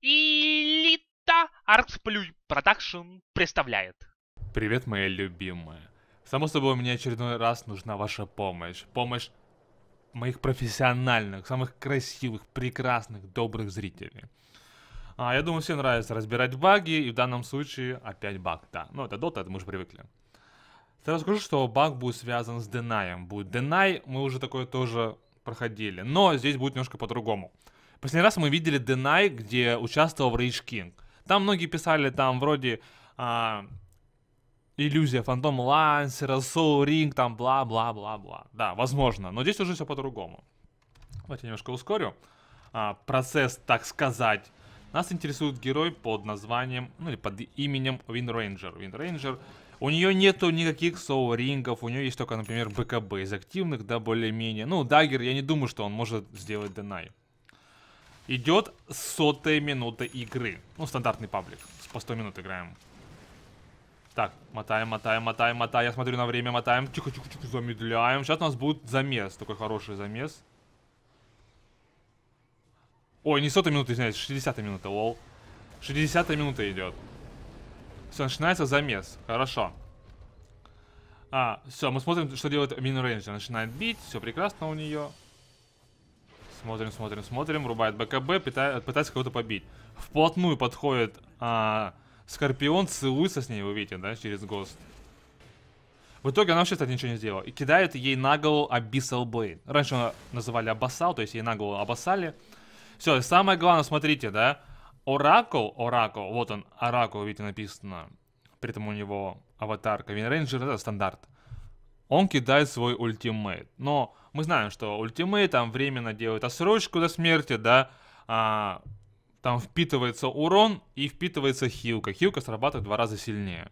Элита Артсплюй Продакшн представляет. Привет, моя любимая. Само собой, мне очередной раз нужна ваша помощь. Помощь моих профессиональных, самых красивых, прекрасных, добрых зрителей. А, я думаю, всем нравится разбирать баги, и в данном случае опять баг, да. Ну, это Дота, это мы уже привыкли. Сразу скажу, что баг будет связан с Denaем. Будет Denai, мы уже такое тоже проходили. Но здесь будет немножко по-другому. Последний раз мы видели Денай, где участвовал в Кинг. Там многие писали, там вроде а, иллюзия Фантом Лансера, Soul ринг там бла-бла-бла-бла. Да, возможно, но здесь уже все по-другому. Давайте я немножко ускорю а, процесс, так сказать. Нас интересует герой под названием, ну или под именем Вин Рейнджер. Вин Рейнджер. У нее нету никаких соу-рингов, у нее есть только, например, БКБ из активных, да, более-менее. Ну, Дагер, я не думаю, что он может сделать Денай. Идет сотая минута игры. Ну, стандартный паблик. По 100 минут играем. Так, мотаем, мотаем, мотаем, мотаем. Я смотрю на время, мотаем. Тихо, тихо, тихо, замедляем. Сейчас у нас будет замес. Такой хороший замес. Ой, не сотая минута, извиняюсь, 60 минута, лол. 60 минута идет. Все, начинается замес. Хорошо. А, все, мы смотрим, что делает Мин Рейнджер. Начинает бить, все прекрасно у нее. Смотрим, смотрим, смотрим. Рубает БКБ, питает, пытается кого-то побить. Вплотную подходит а, Скорпион, целуется с ней, вы видите, да, через ГОСТ. В итоге она вообще, то ничего не сделала. И кидает ей на голову Abyssal Blade. Раньше ее называли Абасал, то есть ей на голову обоссали. Все, самое главное, смотрите, да. Оракул, Оракул, вот он, Оракул, видите, написано. При этом у него аватарка. Винрейнджер, это стандарт. Он кидает свой ультимейт. Но мы знаем, что ультимейт там временно делает осрочку до смерти, да, а, там впитывается урон и впитывается хилка. Хилка срабатывает два раза сильнее.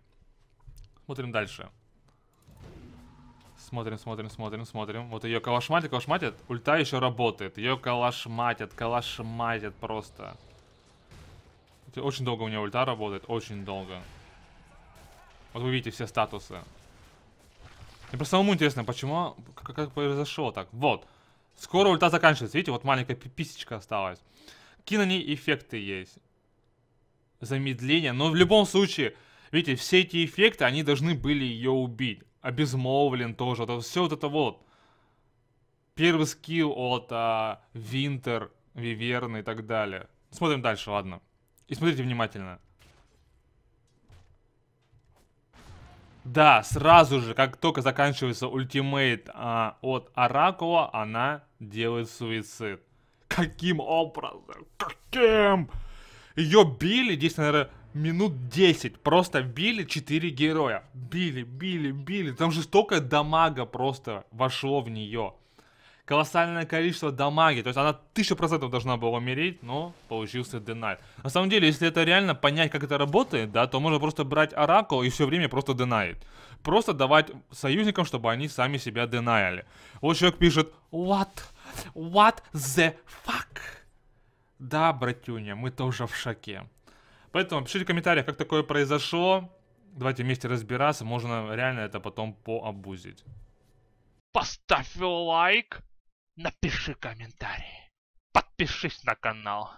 Смотрим дальше. Смотрим, смотрим, смотрим, смотрим. Вот ее калашматят, калашматят. Ульта еще работает. Ее калашматят, калашматят просто. Очень долго у нее ульта работает, очень долго. Вот вы видите все статусы. Мне просто самому интересно, почему, как, как произошло так. Вот. Скоро ульта заканчивается. Видите, вот маленькая писечка осталась. Какие ней эффекты есть? Замедление. Но в любом случае, видите, все эти эффекты, они должны были ее убить. Обезмолвлен тоже. Это, все вот это вот. Первый скилл от а, Винтер, Виверны и так далее. Смотрим дальше, ладно. И смотрите внимательно. Да, сразу же, как только заканчивается ультимейт а, от Оракула, она делает суицид. Каким образом? Каким? Ее били, здесь, наверное, минут 10. Просто били 4 героя. Били, били, били. Там же столько дамага просто вошло в нее колоссальное количество дамаги. То есть она 1000% должна была умереть, но получился Денайт. На самом деле, если это реально понять, как это работает, да, то можно просто брать Оракул и все время просто Денайт. Просто давать союзникам, чтобы они сами себя денаяли. Вот человек пишет «What? What the fuck?» Да, братюня, мы тоже в шоке. Поэтому пишите в комментариях, как такое произошло. Давайте вместе разбираться, можно реально это потом пообузить. Поставь лайк напиши комментарий, подпишись на канал.